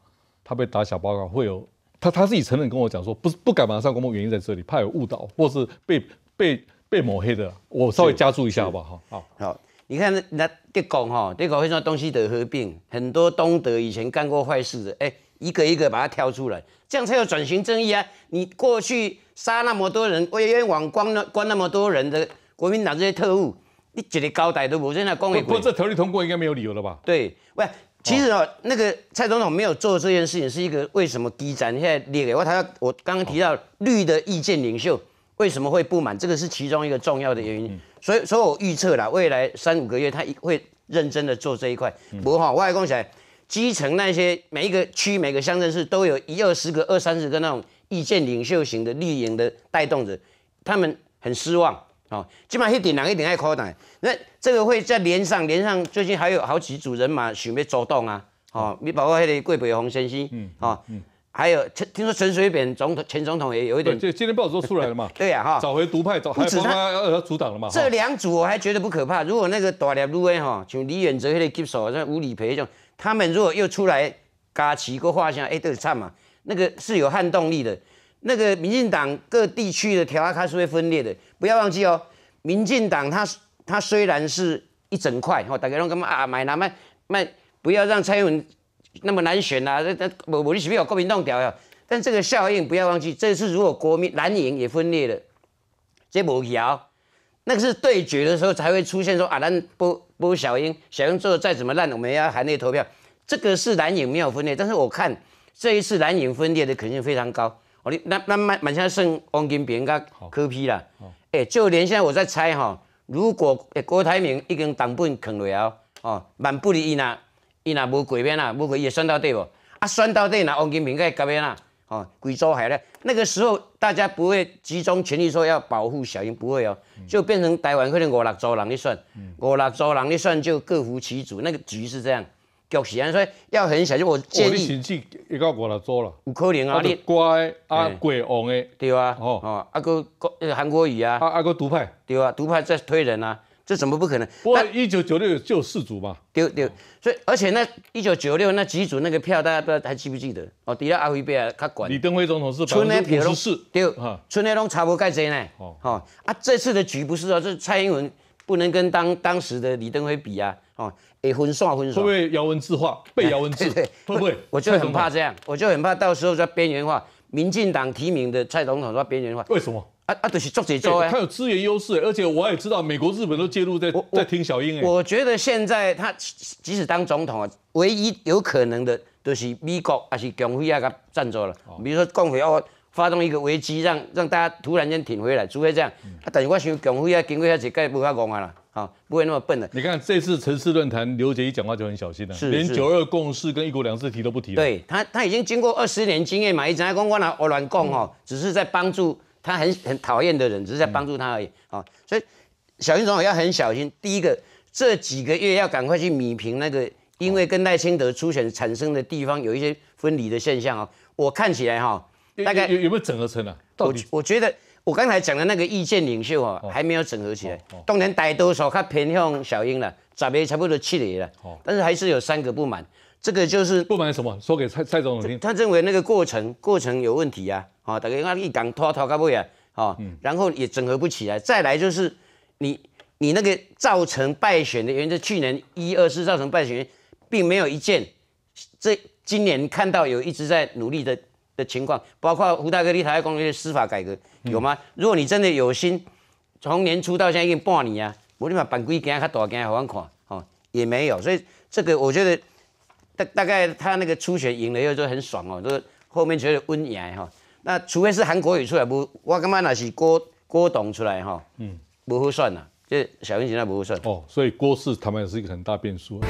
他被打小报告，会有他他自己承认跟我讲说，不不敢马上公布，原因在这里，怕有误导，或是被被被抹黑的。我稍微加注一下，好不好？
好，好，你看那德国哈，德国会说东西德合并？很多东德以前干过坏事的，哎，一个一个把它挑出来，这样才有转型正义啊！你过去杀那么多人，为冤枉关那关那么多人的国民党这些特务。”你觉得高台都不在那光伟国？不这条例通过应该没有理由了吧？对，喂，其实啊，那个蔡总统没有做这件事情，是一个为什么低斩现在列给我他要我刚刚提到绿的意见领袖为什么会不满？这个是其中一个重要的原因。所以，所以我预测啦，未来三五个月他会认真的做这一块。不过哈，外公讲起来，基层那些每一个区、每个乡镇市都有一二十个、二三十个那种意见领袖型的绿营的带动者，他们很失望。起码一定人一定爱靠台，那这个会在连上连上，最近还有好几组人马想要走动啊！哦，你包括那个桂北红先生，嗯，啊，还有，陈，听说陈水扁总统前总统也有一点，今天报纸都出来了嘛，[laughs] 对呀哈，找回独派，找回他要要阻挡了嘛。这两组我还觉得不可怕，如果那个大叶路威哈，像李远哲那个接手在无理赔那种，他们如果又出来加持个画像，哎，都是惨嘛，那个是有撼动力的。那个民进党各地区的条啊，他是会分裂的。不要忘记哦，民进党它它虽然是一整块，好，大家让干嘛啊买啦卖卖？不要让蔡英文那么难选啦。那那我我是不是有国民党条啊？但这个效应不要忘记，这次如果国民蓝营也分裂了，这无稽那个是对决的时候才会出现，说啊，咱不不如小英，小英做的再怎么烂，我们要含泪投票。这个是蓝营没有分裂，但是我看这一次蓝营分裂的可能性非常高。哦，你那那蛮蛮像算王金平甲柯批啦，哎，就连现在我在猜哈，如果郭台铭已经党本扛落来哦，万不利伊呐伊呐无改变啦，无改伊也算到底无？啊，算到底呐，王金平该改变啦？哦，贵州海来，那个时候大家不会集中全力说要保护小英，不会哦，就变成台湾可能五六周人力算，五六周人力算就各服其主，那个局是这样。局势啊，所以要很小心。我建议，甚至一到五六组了，有可能啊，你乖啊，鬼王的，对啊，哦，啊，个国韩国语啊，啊，个独派，对啊，独派在推人啊，这怎么不可能？不过一九九六就有四组嘛，丢丢，所以而且那一九九六那几组那个票，大家不知道还记不记得？哦，除了阿辉贝尔他管。李登辉总统是春分之五十四，对，哈，春来龙差不改济呢，哦，好啊，这次的局不是啊，这蔡英文不能跟当当时的李登辉比啊，哦。结婚，送啊，婚会不会姚文字化，[laughs] 被姚文字？对对，会不会？我就很怕 [laughs] 这样，我就很怕到时候在边缘化。民进党提名的蔡总统在边缘化，为什么？啊啊，就是做几招啊！他
有资源优势，而且我也知道，美国、日本都介入在在听小英。我
觉得现在他即使当总统啊，唯一有可能的，都是美国还是共和亚给赞助了。比如说共匪亚发动一个危机，让让大家突然间挺回来，除非这样。但是我想共和亚经过这几年比较憨啊了。啊，不会那么笨的。
你看这次城市论坛，刘杰一讲话就很小心了，连九二共识跟一国两制提都不提了。对
他，他已经经过二十年经验嘛，一直在公关了。我乱共哦，只是在帮助他很很讨厌的人，只是在帮助他而已。啊，所以小英总统要很小心。第一个，这几个月要赶快去米平那个，因为跟赖清德出选产生的地方有一些分离的现象哦。我看起来哈，大概有有没有整合成啊？我我觉得。我刚才讲的那个意见领袖啊，还没有整合起来。当年得多少，他偏向小英了，咋没差不多七厘了。但是还是有三个不满，这个就是不满什么？说给蔡蔡总统听。他认为那个过程过程有问题啊，啊，大概他一党拖拖，搞不呀，啊，然后也整合不起来。再来就是你你那个造成败选的原因，就去年一二四造成败选，并没有一件。这今年看到有一直在努力的。的情况，包括胡大哥你台湾讲的司法改革有吗？如果你真的有心，从年初到现在已半年啊，我你把版规行卡大行好款哦，也没有，所以这个我觉得大大概他那个初选赢了以后就很爽哦，是后面觉得温雅哈。那除非是韩国语出来，不，我感觉那是郭郭董出来哈？嗯，不会算呐，这小英现在不会算。哦，所以郭氏他们也是一个很大变数。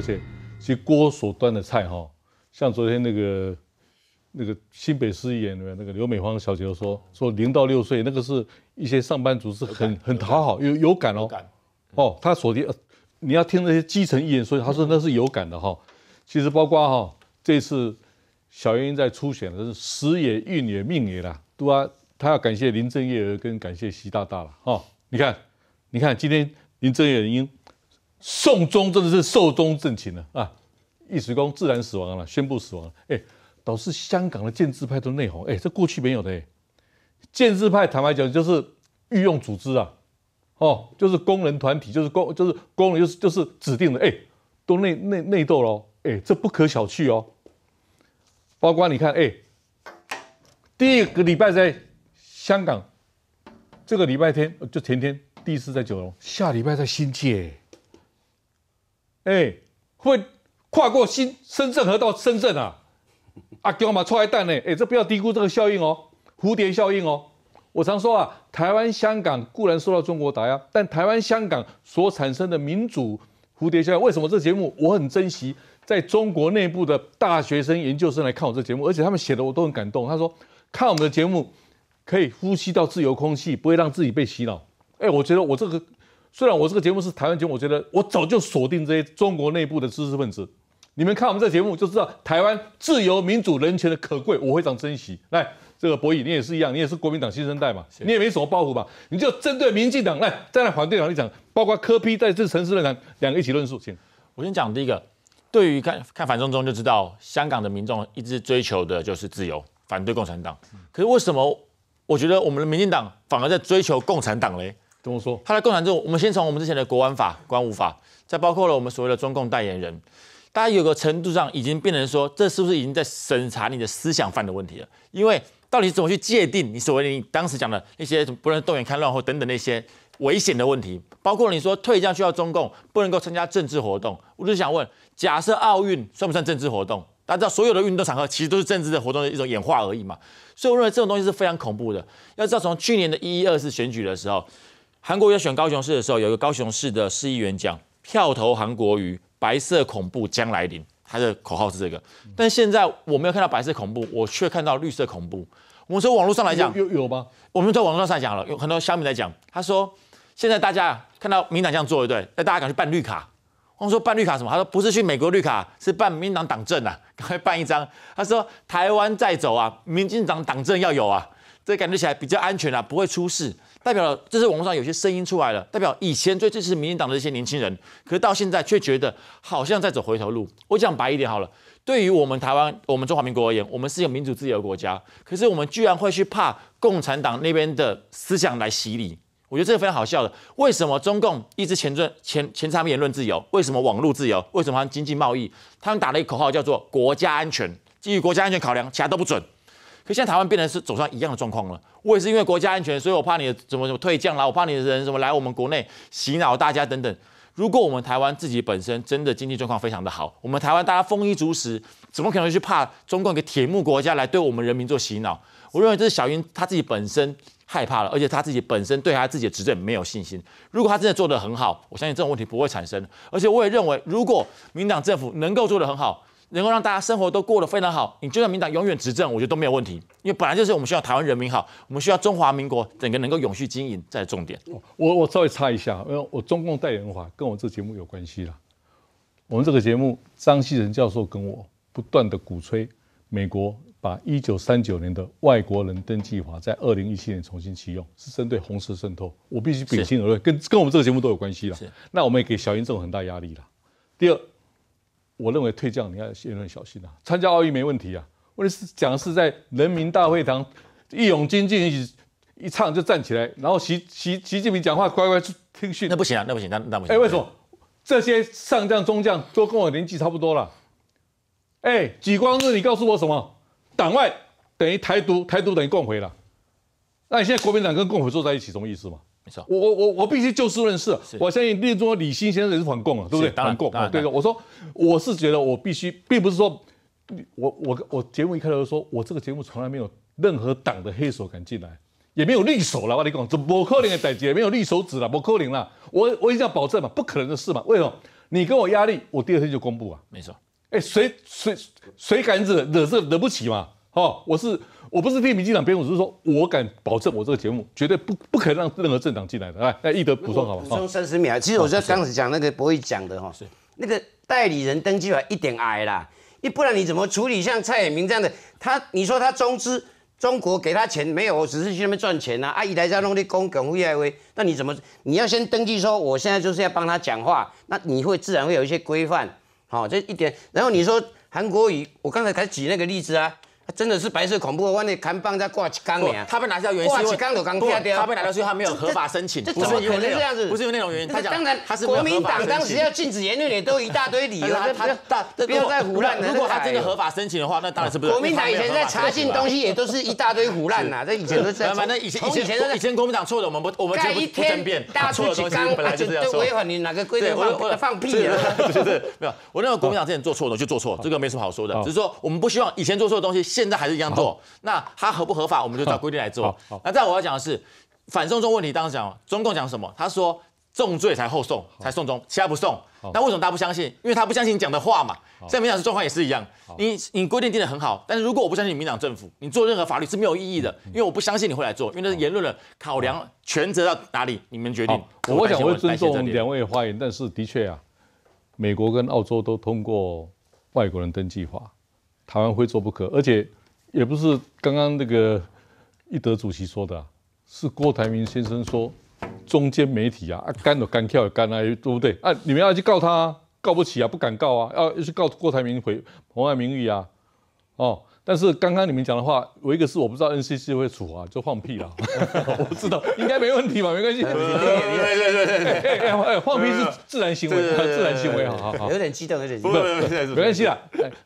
而且，其实郭所端的菜哈，像昨天那个那个新北市演院里面那个刘美芳小姐说，说零到六岁那个是一些上班族是很很讨好，有有感哦哦，他所听，你要听那些基层医院说，他说那是有感的哈。其实包括哈，这次小原因在初选，的是时也运也命也啦，对啊他要感谢林正业跟感谢习大大了哈。你看，你看今天林正业因。送终真的是寿终正寝了啊！一石羔自然死亡了，宣布死亡。哎，导致香港的建制派都内讧。哎，这过去没有的。建制派坦白讲就是御用组织啊，哦，就是工人团体，就是工，就是工人，就是就是指定的。哎，都内内内斗了。哎，这不可小觑哦。包括你看，哎，第一个礼拜在香港，这个礼拜天就前天第一次在九龙，下礼拜在新界。哎，会跨过新深圳河到深圳啊！阿我嘛，出来蛋呢？哎，这不要低估这个效应哦，蝴蝶效应哦。我常说啊，台湾、香港固然受到中国打压，但台湾、香港所产生的民主蝴蝶效应，为什么这节目我很珍惜？在中国内部的大学生、研究生来看我这节目，而且他们写的我都很感动。他说，看我们的节目可以呼吸到自由空气，不会让自己被洗脑。哎，我觉得我这个。虽然我这个节目是台湾节目，我觉得我早就锁定这些中国内部的知识分子。你们看我们这节目就知道，台湾自由民主人权的可贵，我非常珍惜。来，这个博弈你也是一样，你也是国民党新生代嘛，你也没什么包袱嘛，你就针对民进党来，在反对党立场，包括柯批在这城市仁讲，两个一起
论述，请。我先讲第一个，对于看看反中中就知道，香港的民众一直追求的就是自由，反对共产党。可是为什么我觉得我们的民进党反而在追求共产党嘞？怎么说？他的共产制，我们先从我们之前的国安法、官武法，再包括了我们所谓的中共代言人，大家有个程度上已经变成说，这是不是已经在审查你的思想犯的问题了？因为到底怎么去界定你所谓你当时讲的那些什么不能动员看乱或等等那些危险的问题，包括你说退将需要中共不能够参加政治活动，我就想问，假设奥运算不算政治活动？大家知道所有的运动场合其实都是政治的活动的一种演化而已嘛。所以我认为这种东西是非常恐怖的。要知道从去年的“一一二”次选举的时候。韩国要选高雄市的时候，有一个高雄市的市议员讲，票投韩国瑜，白色恐怖将来临。他的口号是这个，但现在我没有看到白色恐怖，我却看到绿色恐怖。我们从网络上来讲，有有吗？我们在网络上讲了，有很多乡民在讲，他说现在大家看到民党这样做对，那大家赶去办绿卡？我说办绿卡什么？他说不是去美国绿卡，是办民党党证啊，赶快办一张。他说台湾在走啊，民进党党证要有啊，这感觉起来比较安全啊，不会出事。代表了，这是网络上有些声音出来了，代表以前最支持民进党的这些年轻人，可是到现在却觉得好像在走回头路。我讲白一点好了，对于我们台湾、我们中华民国而言，我们是一个民主自由的国家，可是我们居然会去怕共产党那边的思想来洗礼，我觉得这个非常好笑的。为什么中共一直前尊前前他们言论自由？为什么网络自由？为什么经济贸易？他们打了一个口号叫做国家安全，基于国家安全考量，其他都不准。现在台湾变成是走上一样的状况了，我也是因为国家安全，所以我怕你怎么怎么退将啦，我怕你的人什么来我们国内洗脑大家等等。如果我们台湾自己本身真的经济状况非常的好，我们台湾大家丰衣足食，怎么可能去怕中共一个铁幕国家来对我们人民做洗脑？我认为这是小英他自己本身害怕了，而且他自己本身对他自己的执政没有信心。如果他真的做得很好，我相信这种问题不会产生。而且我也认为，如果民党政府能够做得很好。能够让大家生活都过得非常好，你就算民党永远执政，我觉得都没有问题，因为本来就是我们需要台湾人民好，我们需要中华民国整个能够永续经营。在重点，
我我稍微插一下，因为我中共代言法跟我这节目有关系了。我们这个节目，张锡仁教授跟我不断的鼓吹，美国把一九三九年的外国人登记法在二零一七年重新启用，是针对红色渗透。我必须秉性而论，跟跟我们这个节目都有关系了。那我们也给小英这种很大压力了。第二。我认为退将，你要也很小心啊。参加奥运没问题啊，问题是讲是在人民大会堂，义勇军进行一唱就站起来，然后习习习近平讲话乖乖去听训，那不行啊，那不行，那那不行。哎，为什么这些上将中将都跟我年纪差不多了？哎，举光日，你告诉我什么？党外等于台独，台独等于共匪了？那你现在国民党跟共匪坐在一起，什么意思嘛？我我我我必须就事论事，我相信立中李新先生也是反共啊，对不对？反共啊，对的。我说我是觉得我必须，并不是说，我我我节目一开头说，我这个节目从来没有任何党的黑手敢进来，也没有绿手了，我跟你讲，这不可能的节目没有绿手指了，不可能了，我我一定要保证嘛，不可能的事嘛。为什么？你跟我压力，我第二天就公布啊，没错。哎，谁谁谁敢惹惹这惹不起嘛？好，我是。我不是替民进党辩偏只是说我敢保证，我这个节目绝对不不可能让任何政党进来的。来，那益德补充好吗？补充三
十秒。其实我在刚才讲那个不会讲的哈，是那个代理人登记法一点矮啦，你不然你怎么处理像蔡英明这样的？他你说他中资中国给他钱没有？我只是去那边赚钱呐。阿姨来家弄点公梗物业来喂，那你怎么？你要先登记说我现在就是要帮他讲话，那你会自然会有一些规范。好，这一点。然后你说韩国语，我刚才才举那个例子啊。真的是白色恐怖，我讲你扛棒在挂起钢啊，他被拿下原西钢有钢掉。他被拿掉为他没有合法申请，这怎么可能这样子？不是因为那种原因，他讲，他是国民党当时要禁止言论，也都一大堆理由，他不要再胡乱。如果他真的合法申请的话，那当然是不。是。国民党以前在查禁东西，也都是一大堆胡乱呐，这以前都是。反正以前以前以前国民党
错的，我们不我们就不争辩。大错的事情本来就是这哪个对，我放屁了，就是没有，我认为国民党之前做错的就做错，这个没什么好说的，只是说我们不希望以前做错的东西。现在还是一样做，那它合不合法，我们就找规定来做。那再我要讲的是，反送中问题当时讲，中共讲什么？他说重罪才后送，才送中，其他不送。那为什么大家不相信？因为他不相信你讲的话嘛。在民党时状况也是一样，你你规定定的很好，但是如果我不相信民党政府，你做任何法律是没有意义的，因为我不相信你会来做，因为那是言论的考量权责到哪里，你们决定。我想会尊重两
位发言，但是的确啊，美国跟澳洲都通过外国人登记法。台湾非做不可，而且也不是刚刚那个一德主席说的，是郭台铭先生说，中间媒体啊，啊干都干跳也干啊，对不对？啊，你们要去告他，告不起啊，不敢告啊，要要去告郭台铭回破坏名誉啊，哦。但是刚刚你们讲的话，我一个是我不知道 NCC 会处罚，就放屁了。[laughs] 我知道应
该没问题吧？没关系。对对对对
对，
哎，放屁是自然行为，自然行为，好好好。有点
激动，有点激动。没关系啦，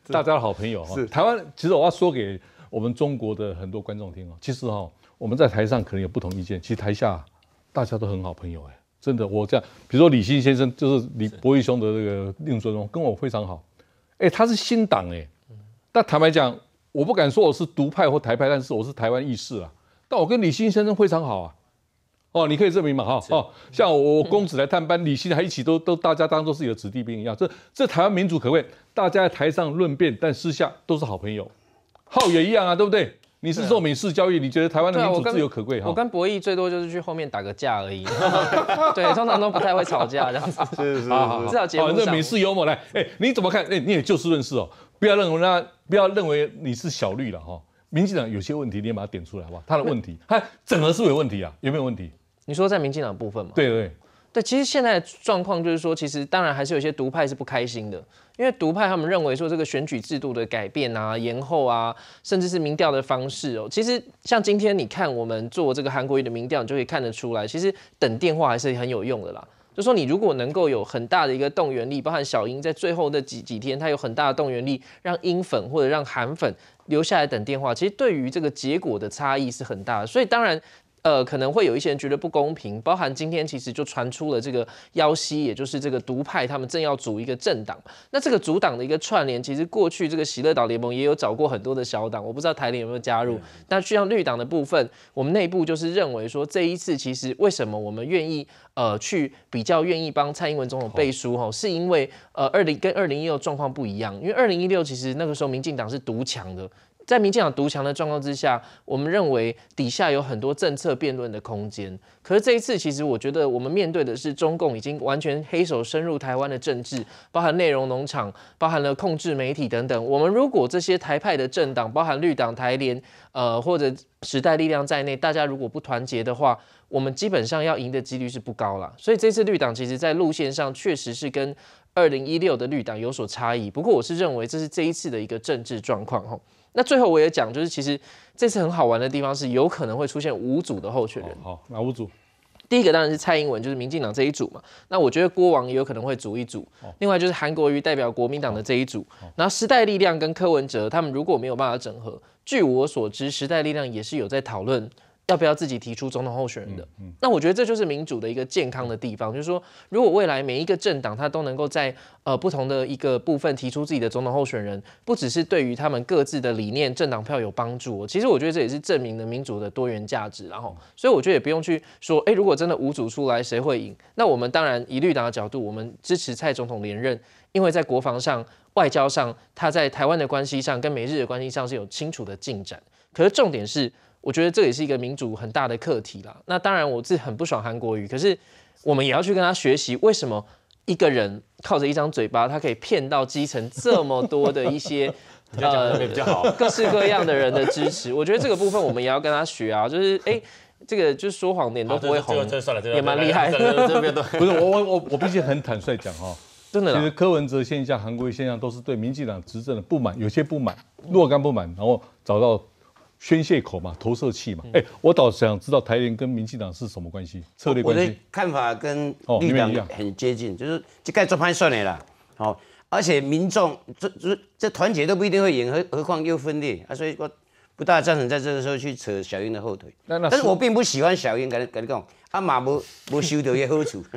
大家的好朋
友哈。台湾其实我要说给我们中国的很多观众听哦，其实哈，我们在台上可能有不同意见，其实台下大家都很好朋友哎，真的。我这样，比如说李新先生，就是李博义兄的这个令尊哦，跟我非常好。哎，他是新党哎，但坦白讲。我不敢说我是独派或台派，但是我是台湾意识啊。但我跟李欣先生非常好啊。哦，你可以证明嘛？哈哦，像我公子来探班李欣还一起都都大家当做自己的子弟兵一样。这这台湾民主可谓大家在台上论辩，但私下都是好朋友。浩也一样啊，对不对？你是做美式教育，你觉得台湾的民主自由可贵？哈，我跟
博弈最多就是去后面打个架而已。[laughs] 对，通常都不太会吵架这样子。是是是，好好。好，这美式
幽默来，哎，你怎么看？哎，你也就事论事哦。不要认为那不要认为你是小绿了哈，民进党有些问题你也把它点出来好吧，他的问题，他整合是不是有问题啊？有没有问题？
你说在民进党部分嘛？对对对，其实现在状况就是说，其实当然还是有些独派是不开心的，因为独派他们认为说这个选举制度的改变啊、延后啊，甚至是民调的方式哦，其实像今天你看我们做这个韩国瑜的民调，你就可以看得出来，其实等电话还是很有用的啦。就说你如果能够有很大的一个动员力，包含小樱在最后的几几天，他有很大的动员力，让樱粉或者让韩粉留下来等电话，其实对于这个结果的差异是很大的。所以当然。呃，可能会有一些人觉得不公平，包含今天其实就传出了这个幺 C，也就是这个独派，他们正要组一个政党。那这个组党的一个串联，其实过去这个喜乐岛联盟也有找过很多的小党，我不知道台联有没有加入。但向绿党的部分，我们内部就是认为说，这一次其实为什么我们愿意呃去比较愿意帮蔡英文总统背书哈，是因为呃二零跟二零一六状况不一样，因为二零一六其实那个时候民进党是独强的。在民进党独强的状况之下，我们认为底下有很多政策辩论的空间。可是这一次，其实我觉得我们面对的是中共已经完全黑手深入台湾的政治，包含内容农场，包含了控制媒体等等。我们如果这些台派的政党，包含绿党、台联，呃，或者时代力量在内，大家如果不团结的话，我们基本上要赢的几率是不高了。所以这次绿党其实，在路线上确实是跟二零一六的绿党有所差异。不过我是认为这是这一次的一个政治状况吼。那最后我也讲，就是其实这次很好玩的地方是，有可能会出现五组的候选人。好，哪五组？第一个当然是蔡英文，就是民进党这一组嘛。那我觉得郭王也有可能会组一组。另外就是韩国瑜代表国民党的这一组，然后时代力量跟柯文哲他们如果没有办法整合，据我所知，时代力量也是有在讨论。要不要自己提出总统候选人的？那我觉得这就是民主的一个健康的地方，就是说，如果未来每一个政党，它都能够在呃不同的一个部分提出自己的总统候选人，不只是对于他们各自的理念、政党票有帮助，其实我觉得这也是证明了民主的多元价值。然后，所以我觉得也不用去说，哎，如果真的五组出来谁会赢？那我们当然以绿党的角度，我们支持蔡总统连任，因为在国防上、外交上，他在台湾的关系上跟美日的关系上是有清楚的进展。可是重点是。我觉得这也是一个民主很大的课题啦。那当然我自己很不爽韩国瑜，可是我们也要去跟他学习，为什么一个人靠着一张嘴巴，他可以骗到基层这么多的一些 [laughs] 呃各式各样的人的支持？我觉得这个部分我们也要跟他学啊。就是哎，这个就是说谎脸都不会谎，也蛮厉害的。不是
我我我我毕竟很坦率讲哈，[laughs] 真的。其实柯文哲现象、韩国现象都是对民进党执政的不满，有些不满，若干不满，然后找到。宣泄口嘛，投射器嘛。哎，我倒想知道台联跟民进党是什么关系，策略关系。我的
看法跟立量。很接近，就是这该做判算了。好，而且民众这这这团结都不一定会赢，何何况又分裂？啊，所以我不大赞成在这个时候去扯小英的后腿。但是我并不喜欢小英，赶紧赶紧跟我。阿妈不不修得也好处。[laughs]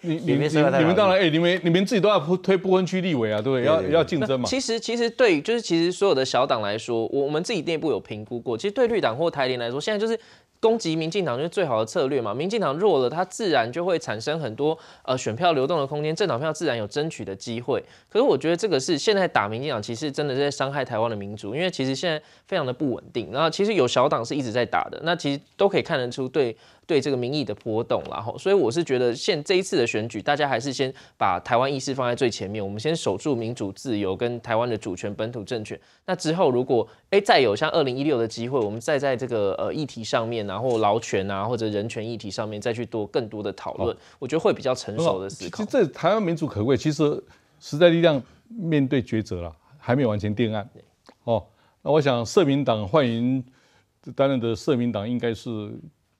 你、你、你们当然，哎，你们、你们自己都要推不分区立委啊，对不对？要、要竞争嘛。其实，
其实对，就是其实所有的小党来说，我们自己内部有评估过。其实对绿党或台联来说，现在就是攻击民进党就是最好的策略嘛。民进党弱了，它自然就会产生很多呃选票流动的空间，政党票自然有争取的机会。可是我觉得这个是现在打民进党，其实真的是在伤害台湾的民主，因为其实现在非常的不稳定。然后其实有小党是一直在打的，那其实都可以看得出对。对这个民意的波动，然后，所以我是觉得，现这一次的选举，大家还是先把台湾意识放在最前面，我们先守住民主自由跟台湾的主权、本土政权。那之后，如果哎再有像二零一六的机会，我们再在这个呃议题上面，然后劳权啊或者人权议题上面再去多更多的讨论，我觉得会比较成熟的思
考。其实这台湾民主可贵，其实时代力量面对抉择了，还没有完全定案。哦，那我想社民党欢迎担任的社民党应该是。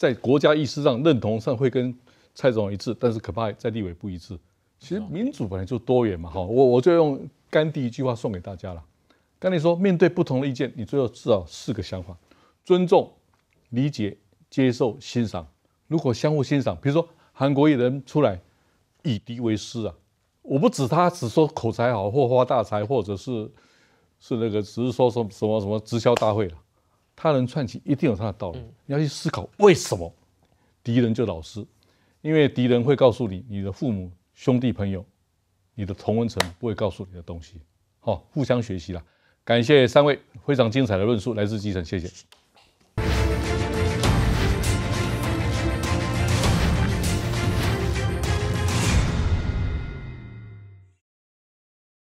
在国家意识上认同上会跟蔡总一致，但是可怕在立委不一致。其实民主本来就多元嘛，哈，我我就用甘地一句话送给大家了。甘地说，面对不同的意见，你最后至少四个想法：尊重、理解、接受、欣赏。如果相互欣赏，比如说韩国艺人出来以敌为师啊，我不指他，只说口才好，或发大财，或者是是那个，只是说什么什么什么直销大会了。他人串起一定有他的道理，你要去思考为什么敌人就老实，因为敌人会告诉你你的父母、兄弟、朋友、你的同文层不会告诉你的东西。好，互相学习了，感谢三位非常精彩的论述，来自基层，谢谢。